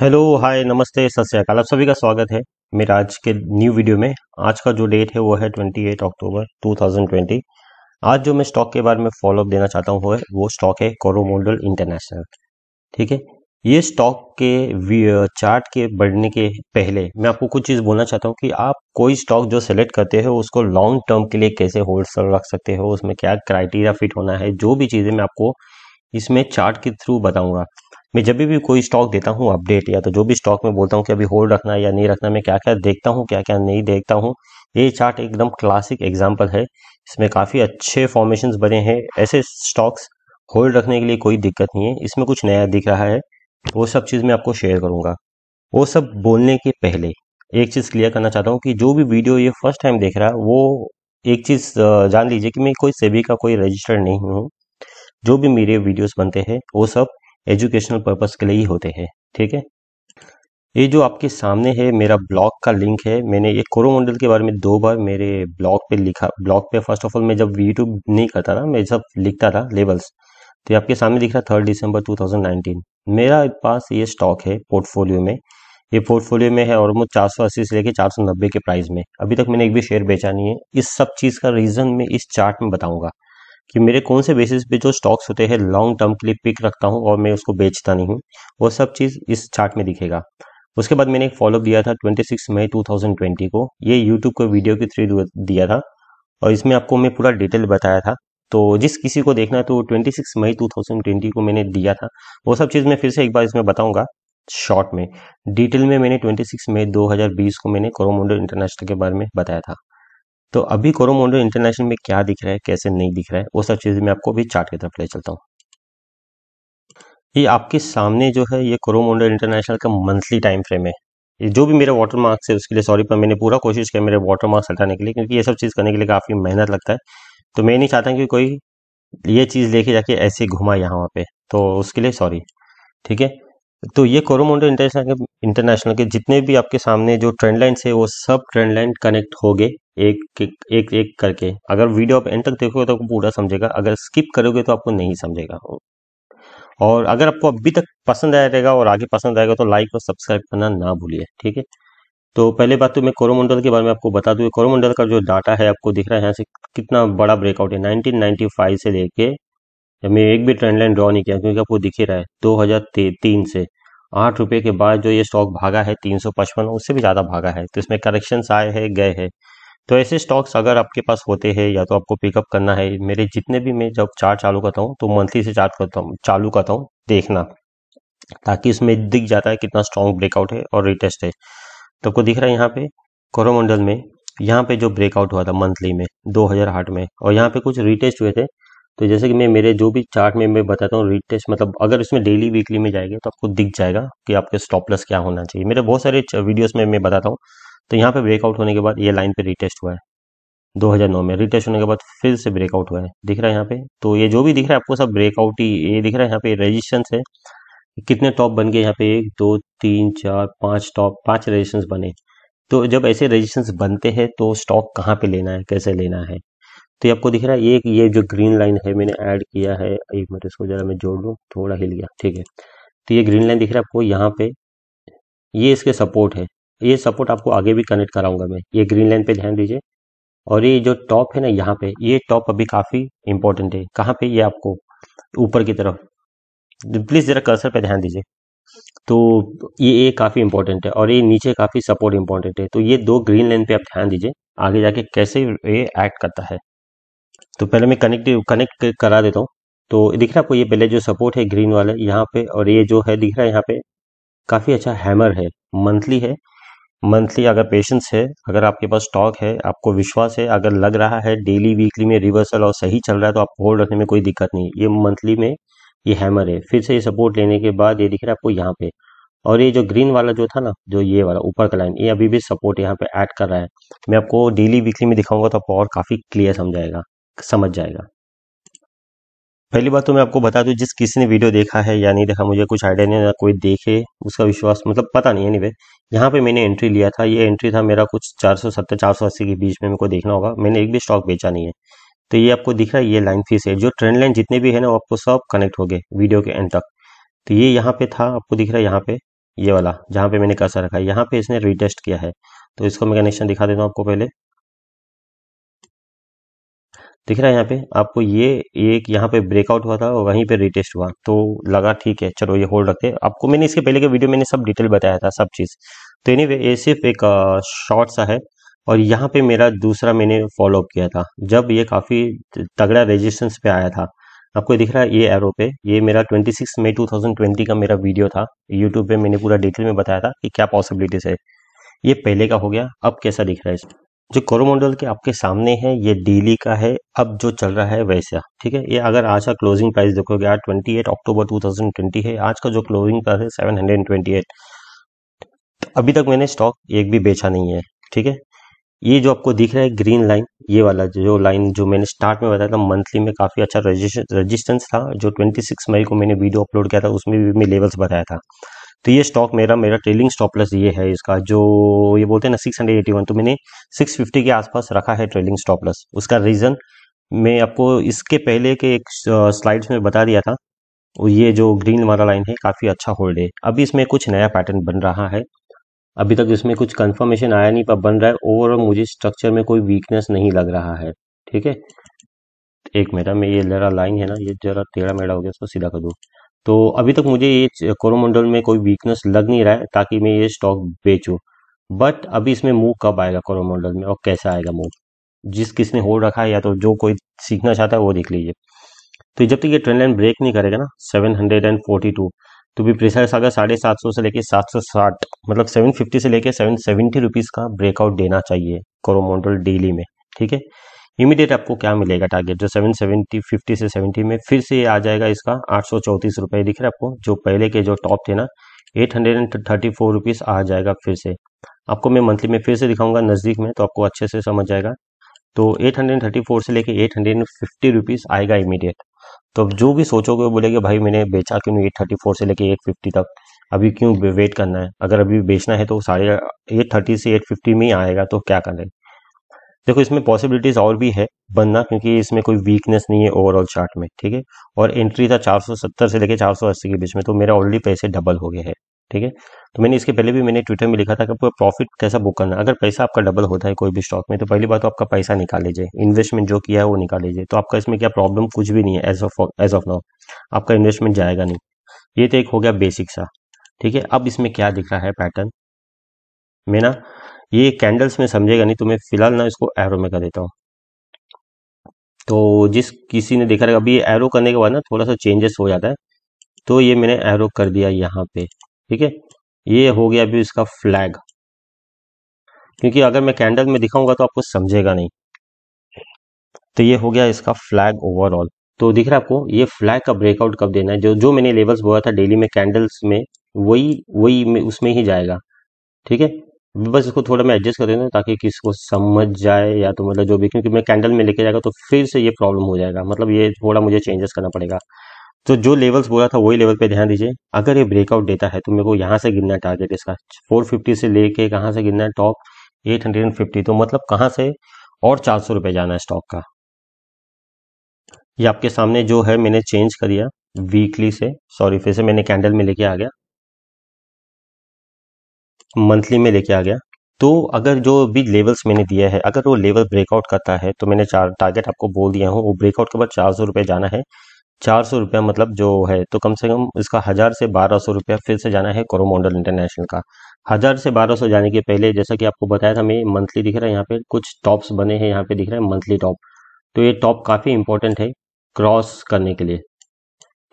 hello hi नमस्ते सत श्रीकाल आप सभी का स्वागत है मेरा आज के न्यू वीडियो में आज का जो डेट है वो है 28 अक्टूबर 2020 आज जो मैं स्टॉक के बारे में फॉलोअप देना चाहता हूँ वो, वो स्टॉक है कोरोमोडल इंटरनेशनल ठीक है ये स्टॉक के चार्ट के बढ़ने के पहले मैं आपको कुछ चीज़ बोलना चाहता हूँ कि आप कोई स्टॉक जो सेलेक्ट करते हो उसको लॉन्ग टर्म के लिए कैसे होल्ड रख सकते हो उसमें क्या क्राइटेरिया फिट होना है जो भी चीज़ें मैं आपको इसमें चार्ट के थ्रू बताऊंगा मैं जब भी कोई स्टॉक देता हूँ अपडेट या तो जो भी स्टॉक में बोलता हूँ कि अभी होल्ड रखना है या नहीं रखना मैं क्या क्या देखता हूँ क्या क्या नहीं देखता हूँ ये चार्ट एकदम क्लासिक एग्जाम्पल है इसमें काफ़ी अच्छे फॉर्मेशन बने हैं ऐसे स्टॉक्स होल्ड रखने के लिए कोई दिक्कत नहीं है इसमें कुछ नया दिख रहा है तो वो सब चीज़ मैं आपको शेयर करूँगा वो सब बोलने के पहले एक चीज़ क्लियर करना चाहता हूँ कि जो भी वीडियो ये फर्स्ट टाइम देख रहा है वो एक चीज़ जान लीजिए कि मैं कोई सेबी का कोई रजिस्टर नहीं हूँ जो भी मेरे वीडियोस बनते हैं वो सब एजुकेशनल पर्पज़ के लिए ही होते हैं ठीक है ये जो आपके सामने है मेरा ब्लॉग का लिंक है मैंने ये कोरोमंडल के बारे में दो बार मेरे ब्लॉग पे लिखा ब्लॉग पे फर्स्ट ऑफ ऑल मैं जब यूट्यूब नहीं करता था मैं जब लिखता था लेवल्स तो ये आपके सामने दिख रहा थर्ड दिसंबर 2019 मेरा पास ये स्टॉक है पोर्टफोलियो में ये पोर्टफोलियो में है ऑलमोस्ट चार सौ अस्सी से लेकर चार सौ नब्बे के प्राइस में अभी तक मैंने एक भी शेयर बेचा नहीं है इस सब चीज़ का रीज़न मैं इस चार्ट में बताऊंगा कि मेरे कौन से बेसिस पे जो स्टॉक्स होते हैं लॉन्ग टर्म के लिए पिक रखता हूँ और मैं उसको बेचता नहीं हूँ वो सब चीज़ इस चार्ट में दिखेगा उसके बाद मैंने एक फॉलोअप दिया था 26 मई 2020 को ये यूट्यूब को वीडियो के थ्रू दिया था और इसमें आपको मैं पूरा डिटेल बताया था तो जिस किसी को देखना है तो 26 मई 2020 को मैंने दिया था वो सब चीज़ मैं फिर से एक बार इसमें बताऊंगा शॉर्ट में डिटेल में मैंने 26 मई 2020 को मैंने कोरोमंडल इंटरनेशनल के बारे में बताया था तो अभी कोरोमोडो इंटरनेशनल में क्या दिख रहा है कैसे नहीं दिख रहा है वो सब चीज मैं आपको अभी चार्ट की तरफ ले चलता हूँ ये आपके सामने जो है ये कोरोमोडो इंटरनेशनल का मंथली टाइम फ्रेम है ये जो भी मेरे वाटर मार्क्स है उसके लिए सॉरी पर मैंने पूरा कोशिश किया मेरे वाटर मार्क्स हटाने के लिए क्योंकि ये सब चीज़ करने के लिए काफ़ी मेहनत लगता है तो मैं नहीं चाहता कि कोई ये चीज़ लेके जाके ऐसे घुमा यहाँ वहाँ पे तो उसके लिए सॉरी ठीक है तो ये कोरोमोडो इंटरनेशनल के इंटरनेशनल के जितने भी आपके सामने जो ट्रेंड लाइन है वो सब ट्रेंड लाइन कनेक्ट हो गए एक एक एक करके अगर वीडियो आप एंड तक देखोगे तो आपको पूरा समझेगा अगर स्किप करोगे तो आपको नहीं समझेगा और अगर आपको अभी तक पसंद आया रहेगा और आगे पसंद आएगा तो लाइक और सब्सक्राइब करना ना भूलिए ठीक है तो पहले बात तो मैं कोरोमंडल के बारे में आपको बता दूँ कोरोमंडल का जो डाटा है आपको दिख रहा है यहाँ से कितना बड़ा ब्रेकआउट है नाइनटीन से लेके मैं एक भी ट्रेंड लाइन ड्रॉ नहीं किया क्योंकि आपको दिख ही रहा है दो हजार तीन से आठ रुपये के बाद जो ये स्टॉक भागा है तीन सौ पचपन उससे भी ज़्यादा भागा है तो इसमें करेक्शंस आए हैं गए हैं तो ऐसे स्टॉक्स अगर आपके पास होते हैं या तो आपको पिकअप करना है मेरे जितने भी मैं जब चार्ट चालू करता हूँ तो मंथली से चार्ट करता हूँ चालू करता हूँ देखना ताकि इसमें दिख जाता है कितना स्ट्रॉन्ग ब्रेकआउट है और रिटेस्ट है तो आपको दिख रहा है यहाँ पे कोरोमंडल में यहाँ पे जो ब्रेकआउट हुआ था मंथली में दो में और यहाँ पे कुछ रिटेस्ट हुए थे तो जैसे कि मैं मेरे जो भी चार्ट में मैं बताता हूँ रिटेस्ट मतलब अगर इसमें डेली वीकली में जाएंगे तो आपको दिख जाएगा कि आपके स्टॉप क्या होना चाहिए मेरे बहुत सारे वीडियोस में मैं बताता हूँ तो यहाँ पे ब्रेकआउट होने के बाद ये लाइन पे रिटेस्ट हुआ है 2009 में रिटेस्ट होने के बाद फिर से ब्रेकआउट हुआ है दिख रहा है यहाँ पे तो ये जो भी दिख रहा है आपको सब ब्रेकआउट ही ये दिख रहा है यहाँ पे रेजिस्टेंस है कितने टॉप बन गए यहाँ पे एक दो तीन चार पाँच टॉप पाँच रजिस्टेंस बने तो जब ऐसे रजिस्टेंस बनते हैं तो स्टॉक कहाँ पे लेना है कैसे लेना है तो ये आपको दिख रहा है ये ये जो ग्रीन लाइन है मैंने ऐड किया है एक मिनट इसको जरा मैं जोड़ लूँ थोड़ा हिल गया ठीक है तो ये ग्रीन लाइन दिख रहा है आपको यहाँ पे ये इसके सपोर्ट है ये सपोर्ट आपको आगे भी कनेक्ट कराऊंगा मैं ये ग्रीन लाइन पे ध्यान दीजिए और ये जो टॉप है ना यहाँ पे ये टॉप अभी काफ़ी इंपॉर्टेंट है कहाँ पे ये आपको ऊपर की तरफ प्लीज़ ज़रा कर्सर पे ध्यान दीजिए तो ये ये काफ़ी इंपॉर्टेंट है और ये नीचे काफ़ी सपोर्ट इंपॉर्टेंट है तो ये दो ग्रीन लाइन पे आप ध्यान दीजिए आगे जाके कैसे ये एक्ट करता है तो पहले मैं कनेक्ट कनेक्ट करा देता हूँ तो दिख रहा है आपको ये पहले जो सपोर्ट है ग्रीन वाला यहाँ पे और ये जो है दिख रहा है यहाँ पे काफ़ी अच्छा हैमर है मंथली है मंथली अगर पेशेंस है अगर आपके पास स्टॉक है आपको विश्वास है अगर लग रहा है डेली वीकली में रिवर्सल और सही चल रहा है तो आप होल्ड रखने में कोई दिक्कत नहीं ये मंथली में ये हैमर है फिर से ये सपोर्ट लेने के बाद ये दिख रहा है आपको यहाँ पे और ये जो ग्रीन वाला जो था ना जो ये वाला ऊपर का लाइन ये अभी भी सपोर्ट यहाँ पे ऐड कर रहा है मैं आपको डेली वीकली में दिखाऊंगा तो आपको और काफ़ी क्लियर समझ जाएगा समझ जाएगा पहली बात तो मैं आपको बता दूं जिस किसी ने वीडियो देखा है या नहीं देखा मुझे कुछ आइडिया नहीं ना कोई देखे उसका विश्वास मतलब पता नहीं है नहीं भाई यहाँ पे मैंने एंट्री लिया था ये एंट्री था मेरा कुछ चार सौ सत्तर चार सौ अस्सी के बीच में मेरे को देखना होगा मैंने एक भी स्टॉक बेचा नहीं है तो ये आपको दिख रहा है ये लाइन फीस है जो ट्रेंड लाइन जितने भी है ना वो आपको सब कनेक्ट हो गए वीडियो के एंड तक तो ये यहाँ पे था आपको दिख रहा है यहाँ पे ये वाला जहाँ पे मैंने कैसा रखा है यहाँ पे इसने रिटेस्ट किया है तो इसको मैं कनेक्शन दिखा देता हूँ आपको पहले दिख रहा है यहाँ पे आपको ये एक यहाँ पे ब्रेकआउट हुआ था और वहीं पे रिटेस्ट हुआ तो लगा ठीक है चलो ये होल्ड रखते आपको मैंने इसके पहले के वीडियो मैंने सब डिटेल बताया था सब चीज़ तो एनी ये सिर्फ एक शॉर्ट सा है और यहाँ पे मेरा दूसरा मैंने फॉलो अप किया था जब ये काफ़ी तगड़ा रेजिस्टेंस पे आया था आपको दिख रहा है ये एरो पे ये मेरा 26 मई 2020 का मेरा वीडियो था यूट्यूब पे मैंने पूरा डिटेल में बताया था कि क्या पॉसिबिलिटीज है ये पहले का हो गया अब कैसा दिख रहा है जो कोरोमंडल के आपके सामने है ये डेली का है अब जो चल रहा है वैसा ठीक है ये अगर आज का क्लोजिंग प्राइस देखोगे आज 28 अक्टूबर 2020 है आज का जो क्लोजिंग प्राइस है 728 तो अभी तक मैंने स्टॉक एक भी बेचा नहीं है ठीक है ये जो आपको दिख रहा है ग्रीन लाइन ये वाला जो लाइन जो मैंने स्टार्ट में बताया था मंथली में काफ़ी अच्छा रजिस्टेंस था जो सिक्स मई को मैंने वीडियो अपलोड किया था उसमें भी मैं लेवल्स बताया था तो ये स्टॉक मेरा मेरा ट्रेलिंग स्टॉप लॉस ये है इसका जो ये बोलते हैं ना सिक्स हंड्रेड एटी वन तो मैंने सिक्स फिफ्टी के आसपास रखा है ट्रेलिंग स्टॉप लॉस उसका रीज़न मैं आपको इसके पहले के एक स्लाइड्स में बता दिया था ये जो ग्रीन वाला लाइन है काफ़ी अच्छा होल्ड है अभी इसमें कुछ नया पैटर्न बन रहा है अभी तक इसमें कुछ कंफर्मेशन आया नहीं पर बन रहा है और मुझे स्ट्रक्चर में कोई वीकनेस नहीं लग रहा है ठीक है एक मेरा में ये जरा लाइन है ना ये जरा टेढ़ा मेढ़ा हो गया इसको सीधा कर दो तो अभी तक मुझे ये कोरोमंडल में कोई वीकनेस लग नहीं रहा है ताकि मैं ये स्टॉक बेचूं बट अभी इसमें मूव कब आएगा कोरोमंडल में और कैसा आएगा मूव जिस किसने होल्ड रखा है या तो जो कोई सीखना चाहता है वो देख लीजिए तो जब तक ये ट्रेंड लाइन ब्रेक नहीं करेगा ना टू तो भी प्रेशर अगर साढ़े सात सौ से लेके सात सौ साठ मतलब सेवन फिफ्टी से लेके सेवन सेवेंटी रुपीज़ का ब्रेकआउट देना चाहिए कोरोमोंडल डेली में ठीक है इमीडिएट आपको क्या मिलेगा टारगेट जो सेवन सेवेंटी फिफ्टी से सेवेंटी में फिर से ये आ जाएगा इसका आठ सौ चौंतीस रुपये दिख रहा है आपको जो पहले के जो टॉप थे ना eight hundred and thirty four rupees आ जाएगा फिर से आपको मैं मंथली में फिर से दिखाऊंगा नज़दीक में तो आपको अच्छे से समझ आएगा तो एट हंड्रेड थर्टी फोर से लेके eight hundred and fifty rupees आएगा इमीडिएट तो अब जो भी सोचोगे बोलेगे भाई मैंने बेचा क्यों एट थर्टी फोर से लेके एट फिफ्टी तक अभी क्यों वेट करना है अगर अभी बेचना है तो साढ़े एट थर्टी से एट फिफ्टी में ही आएगा तो क्या करें देखो इसमें पॉसिबिलिटीज और भी है बनना क्योंकि इसमें कोई वीकनेस नहीं है ओवरऑल चार्ट में ठीक है और एंट्री था 470 से लेके 480 के बीच में तो मेरा ऑलरेडी पैसे डबल हो गए हैं ठीक है तो मैंने इसके पहले भी मैंने ट्विटर में लिखा था कि आपको प्रॉफिट कैसा बुक करना अगर पैसा आपका डबल होता है कोई भी स्टॉक में तो पहली बात तो आपका पैसा निकाल लीजिए इन्वेस्टमेंट जो किया है वो निकाल लीजिए तो आपका इसमें क्या प्रॉब्लम कुछ भी नहीं है as of as of now आपका इन्वेस्टमेंट जाएगा नहीं ये तो एक हो गया बेसिक सा ठीक है अब इसमें क्या दिख रहा है पैटर्न मैं ना ये कैंडल्स में समझेगा नहीं तो मैं फिलहाल ना इसको एरो में कर देता हूँ तो जिस किसी ने देखा रहेगा अभी एरो करने के बाद ना थोड़ा सा चेंजेस हो जाता है तो ये मैंने एरो कर दिया यहाँ पे ठीक है ये हो गया अभी इसका फ्लैग क्योंकि अगर मैं कैंडल में दिखाऊंगा तो आपको समझेगा नहीं तो ये हो गया इसका फ्लैग ओवरऑल तो दिख रहा है आपको ये फ्लैग का ब्रेकआउट कब देना है जो जो मैंने लेवल्स बोला था डेली में कैंडल्स में वही वही में उसमें ही जाएगा ठीक है बस इसको थोड़ा मैं एडजस्ट कर देता हूँ ताकि किसको समझ जाए या तो मतलब जो भी क्योंकि मैं कैंडल में लेके जाएगा तो फिर से ये प्रॉब्लम हो जाएगा मतलब ये थोड़ा मुझे चेंजेस करना पड़ेगा तो जो लेवल्स बोला था वही लेवल पे ध्यान दीजिए अगर ये ब्रेकआउट देता है तो मेरे को यहाँ से गिरना टारगेट इसका 450 से लेके कहाँ से गिरना है टॉप 850 तो मतलब कहाँ से और चार सौ रुपये जाना है स्टॉक का ये आपके सामने जो है मैंने चेंज कर दिया वीकली से सॉरी फिर से मैंने कैंडल में लेके आ गया मंथली में लेके आ गया तो अगर जो भी लेवल्स मैंने दिया है अगर वो लेवल ब्रेकआउट करता है तो मैंने चार टारगेट आपको बोल दिया हूँ वो ब्रेकआउट के बाद चार सौ रुपये जाना है चार सौ रुपया मतलब जो है तो कम से कम इसका हज़ार से बारह सौ रुपया फिर से जाना है कोरोमोडल इंटरनेशनल का हज़ार से बारह सौ जाने के पहले जैसा कि आपको बताया था मैं मंथली दिख रहा है यहाँ पे कुछ टॉप्स बने हैं यहाँ पे दिख रहा है मंथली टॉप तो ये टॉप काफ़ी इंपॉर्टेंट है क्रॉस करने के लिए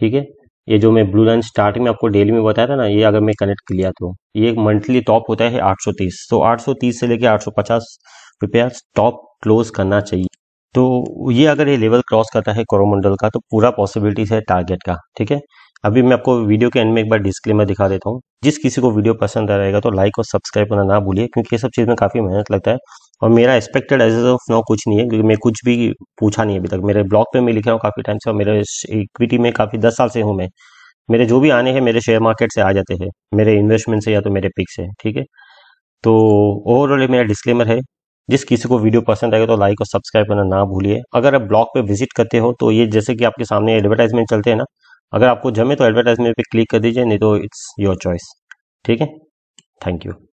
ठीक है ये जो मैं ब्लू लाइन स्टार्टिंग में आपको डेली में बताया था ना ये अगर मैं कनेक्ट कर लिया तो ये मंथली टॉप होता है 830 तो 830 से लेके 850 रुपया टॉप क्लोज करना चाहिए तो ये अगर ये लेवल क्रॉस करता है कोरोमंडल का तो पूरा पॉसिबिलिटीज है टारगेट का ठीक है अभी मैं आपको वीडियो के एंड में एक बार डिस्क्लेमर दिखा देता हूँ जिस किसी को वीडियो पसंद आ रहेगा तो लाइक और सब्सक्राइब करना ना भूलिए क्योंकि ये सब चीज़ में काफ़ी मेहनत लगता है और मेरा एक्सपेक्टेड एज ऑफ नो कुछ नहीं है क्योंकि मैं कुछ भी पूछा नहीं अभी तक मेरे ब्लॉग पे मैं लिख रहा हूँ काफ़ी टाइम से और मेरे इक्विटी में काफ़ी दस साल से हूँ मैं मेरे जो भी आने हैं मेरे शेयर मार्केट से आ जाते हैं मेरे इन्वेस्टमेंट से या तो मेरे पिक से ठीक है तो ओवरऑल मेरा डिस्क्लेमर है जिस किसी को वीडियो पसंद आएगा तो लाइक और सब्सक्राइब करना ना भूलिए अगर आप ब्लॉग पे विजिट करते हो तो ये जैसे कि आपके सामने एडवर्टाइजमेंट चलते हैं ना अगर आपको जमे तो एडवर्टाइजमेंट पे क्लिक कर दीजिए नहीं तो इट्स योर चॉइस ठीक है थैंक यू